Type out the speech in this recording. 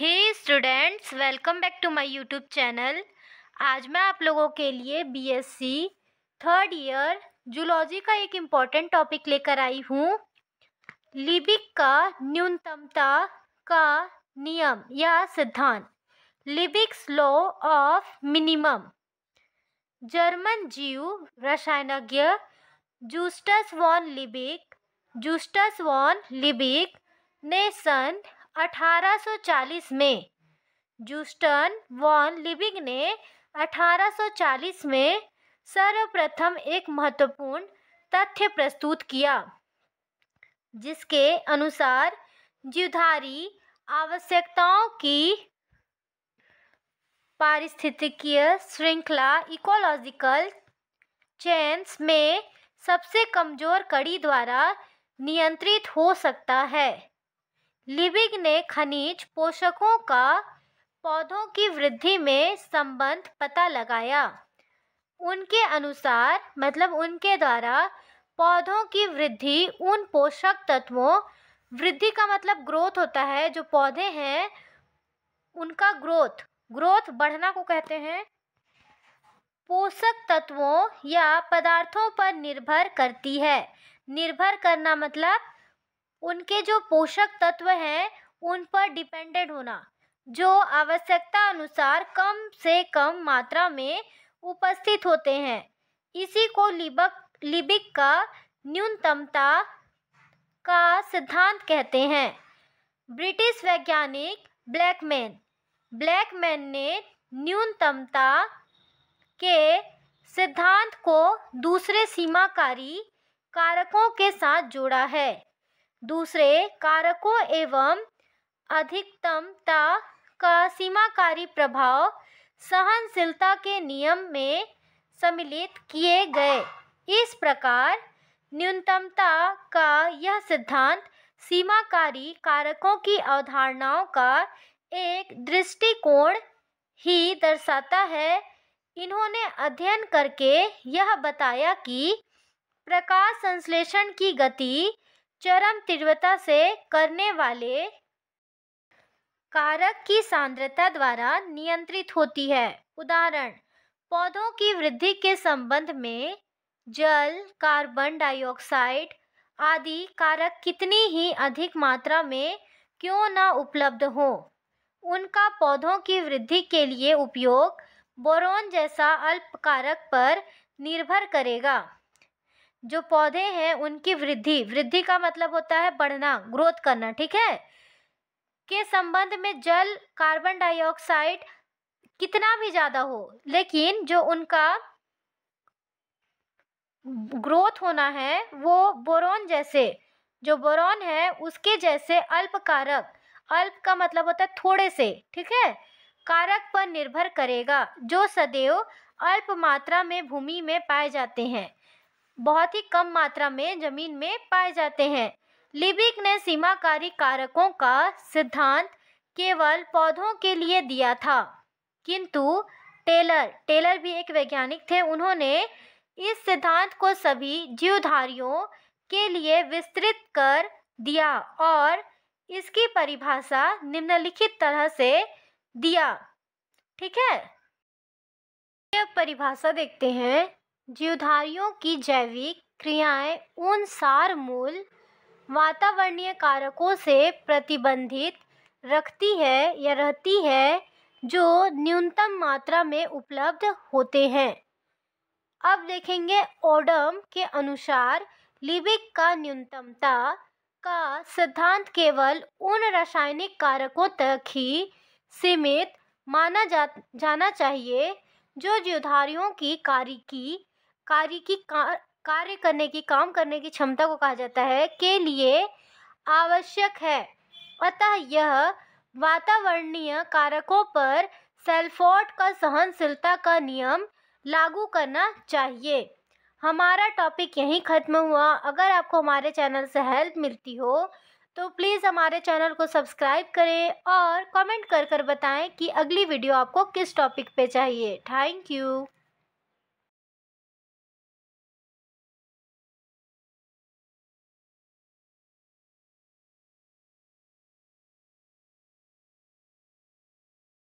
hey students welcome back to my YouTube channel आज मैं आप लोगों के लिए बीएससी थर्ड ईयर जूलॉजी का एक इम्पॉर्टेंट टॉपिक लेकर आई हूँ लिबिक का न्यूनतमता का नियम या सिद्धांत Liebig's law of minimum German जीव रसायनज्ञ Justus von Liebig Justus von Liebig ने सन 1840 में जूस्टन वॉन लिविंग ने 1840 में सर्वप्रथम एक महत्वपूर्ण तथ्य प्रस्तुत किया जिसके अनुसार जीवधारी आवश्यकताओं की पारिस्थितिकीय श्रृंखला इकोलॉजिकल चेन्स में सबसे कमज़ोर कड़ी द्वारा नियंत्रित हो सकता है लिविंग ने खनिज पोषकों का पौधों की वृद्धि में संबंध पता लगाया उनके अनुसार मतलब उनके द्वारा पौधों की वृद्धि उन पोषक तत्वों वृद्धि का मतलब ग्रोथ होता है जो पौधे हैं उनका ग्रोथ ग्रोथ बढ़ना को कहते हैं पोषक तत्वों या पदार्थों पर निर्भर करती है निर्भर करना मतलब उनके जो पोषक तत्व हैं उन पर डिपेंडेंट होना जो आवश्यकता अनुसार कम से कम मात्रा में उपस्थित होते हैं इसी को लिबक लिबिक का न्यूनतमता का सिद्धांत कहते हैं ब्रिटिश वैज्ञानिक ब्लैकमैन ब्लैकमैन ने न्यूनतमता के सिद्धांत को दूसरे सीमाकारी कारकों के साथ जोड़ा है दूसरे कारकों एवं अधिकतमता का सीमाकारी प्रभाव सहनशीलता के नियम में सम्मिलित किए गए इस प्रकार न्यूनतमता का यह सिद्धांत सीमाकारी कारकों की अवधारणाओं का एक दृष्टिकोण ही दर्शाता है इन्होंने अध्ययन करके यह बताया कि प्रकाश संश्लेषण की गति चरम तीव्रता से करने वाले कारक की सांद्रता द्वारा नियंत्रित होती है उदाहरण पौधों की वृद्धि के संबंध में जल कार्बन डाइऑक्साइड आदि कारक कितनी ही अधिक मात्रा में क्यों न उपलब्ध हो उनका पौधों की वृद्धि के लिए उपयोग बोरोन जैसा अल्प कारक पर निर्भर करेगा जो पौधे हैं उनकी वृद्धि वृद्धि का मतलब होता है बढ़ना ग्रोथ करना ठीक है के संबंध में जल कार्बन डाइऑक्साइड कितना भी ज़्यादा हो लेकिन जो उनका ग्रोथ होना है वो बोरोन जैसे जो बोरोन है उसके जैसे अल्प कारक अल्प का मतलब होता है थोड़े से ठीक है कारक पर निर्भर करेगा जो सदैव अल्प मात्रा में भूमि में पाए जाते हैं बहुत ही कम मात्रा में जमीन में पाए जाते हैं लिबिक ने सीमाकारी कारकों का सिद्धांत केवल पौधों के लिए दिया था किंतु टेलर टेलर भी एक वैज्ञानिक थे उन्होंने इस सिद्धांत को सभी जीवधारियों के लिए विस्तृत कर दिया और इसकी परिभाषा निम्नलिखित तरह से दिया ठीक है अब परिभाषा देखते हैं जीवधारियों की जैविक क्रियाएं उन सार मूल वातावरणीय कारकों से प्रतिबंधित रखती है या रहती है जो न्यूनतम मात्रा में उपलब्ध होते हैं अब देखेंगे ओडम के अनुसार लिबिक का न्यूनतमता का सिद्धांत केवल उन रासायनिक कारकों तक ही सीमित माना जा जाना चाहिए जो जीवधारियों की कार्य की कार्य की कार्य करने की काम करने की क्षमता को कहा जाता है के लिए आवश्यक है अतः यह वातावरणीय कारकों पर सेल्फोर्ड का सहनशीलता का नियम लागू करना चाहिए हमारा टॉपिक यहीं ख़त्म हुआ अगर आपको हमारे चैनल से हेल्प मिलती हो तो प्लीज़ हमारे चैनल को सब्सक्राइब करें और कमेंट कर कर बताएं कि अगली वीडियो आपको किस टॉपिक पे चाहिए थैंक यू